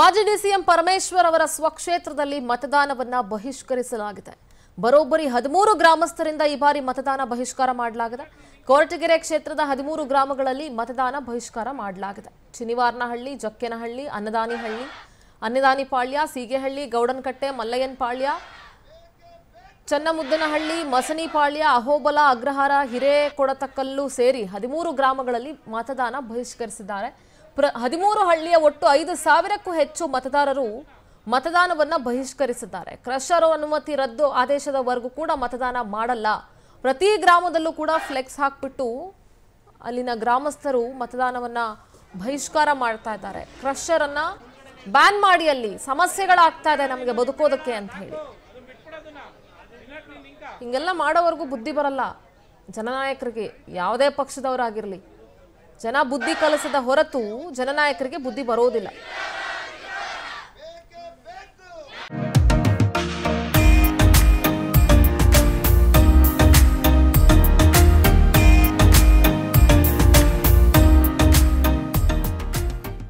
ಮಾಜಿ ಡಿಸಿಎಂ ಪರಮೇಶ್ವರ್ ಅವರ ಸ್ವಕ್ಷೇತ್ರದಲ್ಲಿ ಮತದಾನವನ್ನ ಬಹಿಷ್ಕರಿಸಲಾಗಿದೆ ಬರೋಬ್ಬರಿ ಹದಿಮೂರು ಗ್ರಾಮಸ್ಥರಿಂದ ಈ ಬಾರಿ ಮತದಾನ ಬಹಿಷ್ಕಾರ ಮಾಡಲಾಗಿದೆ ಕೋರ್ಟಗೆರೆ ಕ್ಷೇತ್ರದ ಹದಿಮೂರು ಗ್ರಾಮಗಳಲ್ಲಿ ಮತದಾನ ಬಹಿಷ್ಕಾರ ಮಾಡಲಾಗಿದೆ ಶನಿವಾರನಹಳ್ಳಿ ಜಕ್ಕೆನಹಳ್ಳಿ ಅನ್ನದಾನಿಹಳ್ಳಿ ಅನ್ನದಾನಿಪಾಳ್ಯ ಸೀಗೆಹಳ್ಳಿ ಗೌಡನಕಟ್ಟೆ ಮಲ್ಲಯ್ಯನಪಾಳ್ಯ ಚನ್ನಮುದ್ದನಹಳ್ಳಿ ಮಸನಿಪಾಳ್ಯ ಅಹೋಬಲ ಅಗ್ರಹಾರ ಹಿರೇಕೊಡತಕ್ಕಲ್ಲು ಸೇರಿ ಹದಿಮೂರು ಗ್ರಾಮಗಳಲ್ಲಿ ಮತದಾನ ಬಹಿಷ್ಕರಿಸಿದ್ದಾರೆ ಪ್ರ ಹದಿಮೂರು ಹಳ್ಳಿಯ ಒಟ್ಟು ಐದು ಸಾವಿರಕ್ಕೂ ಹೆಚ್ಚು ಮತದಾರರು ಮತದಾನವನ್ನು ಬಹಿಷ್ಕರಿಸಿದ್ದಾರೆ ಕ್ರಷರ್ ಅನುಮತಿ ರದ್ದು ಆದೇಶದವರೆಗೂ ಕೂಡ ಮತದಾನ ಮಾಡಲ್ಲ ಪ್ರತಿ ಗ್ರಾಮದಲ್ಲೂ ಕೂಡ ಫ್ಲೆಕ್ಸ್ ಹಾಕ್ಬಿಟ್ಟು ಅಲ್ಲಿನ ಗ್ರಾಮಸ್ಥರು ಮತದಾನವನ್ನು ಬಹಿಷ್ಕಾರ ಮಾಡ್ತಾ ಇದ್ದಾರೆ ಕ್ರಷರನ್ನು ಬ್ಯಾನ್ ಮಾಡಿ ಅಲ್ಲಿ ಸಮಸ್ಯೆಗಳಾಗ್ತಾ ಇದೆ ನಮಗೆ ಬದುಕೋದಕ್ಕೆ ಅಂತ ಹೇಳಿ ಹಿಂಗೆಲ್ಲ ಮಾಡೋವರೆಗೂ ಬುದ್ಧಿ ಬರಲ್ಲ ಜನನಾಯಕರಿಗೆ ಯಾವುದೇ ಪಕ್ಷದವರಾಗಿರಲಿ ಜನ ಬುದ್ಧಿ ಕಲಸದ ಹೊರತು ಜನನಾಯಕರಿಗೆ ಬುದ್ಧಿ ಬರೋದಿಲ್ಲ